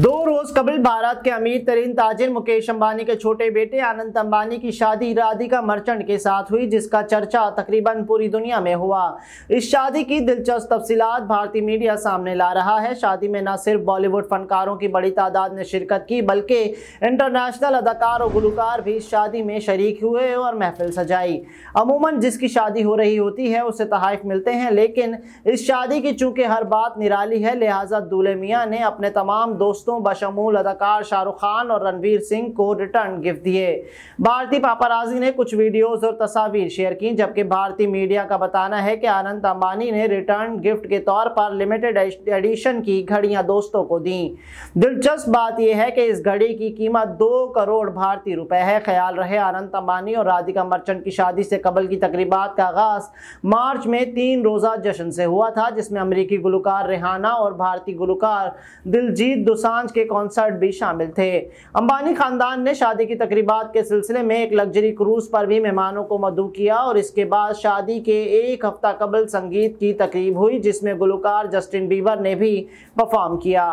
दो रोज कबल भारत के अमीर तरीन ताजिर मुकेश अंबानी के छोटे बेटे आनंद अंबानी की शादी राधिका मर्चेंट के साथ हुई जिसका चर्चा तकरीबन पूरी दुनिया में हुआ इस शादी की दिलचस्प तफसीत भारतीय मीडिया सामने ला रहा है शादी में न सिर्फ बॉलीवुड फनकारों की बड़ी तादाद ने शिरकत की बल्कि इंटरनेशनल अदाकार और गुलकार भी इस शादी में शरीक हुए और महफिल सजाई अमूमन जिसकी शादी हो रही होती है उसे तहफ़ मिलते हैं लेकिन इस शादी की चूँकि हर बात निराली है लिहाजा दूल्हे मियाँ ने अपने तमाम दोस्त दोस्तों बशमूल अदाकार शाहरुख खान और रणवीर सिंह को रिटर्न गिफ्ट दिए भारतीय पापाराजी ने कुछ वीडियोस और तस्वीर शेयर की जबकि भारतीय मीडिया का बताना है कि आनंद अंबानी ने रिटर्न गिफ्ट के तौर पर लिमिटेड एडिशन की घड़ियाँ दोस्तों को दी दिलचस्प बात यह है कि इस घड़ी की कीमत दो करोड़ भारतीय रुपए है ख्याल रहे आनंद अंबानी और राधिका मर्चेंट की शादी से कबल की तकरीबा का आगाज मार्च में तीन रोजा जश्न से हुआ था जिसमें अमरीकी गुलकार रेहाना और भारतीय गुलकार दिलजीत दुसा सांझ के कॉन्सर्ट भी शामिल थे अंबानी खानदान ने शादी की तकरीबा के सिलसिले में एक लग्जरी क्रूज पर भी मेहमानों को मधु किया और इसके बाद शादी के एक हफ्ता कबल संगीत की तकरीब हुई जिसमें गुलकार जस्टिन बीबर ने भी परफॉर्म किया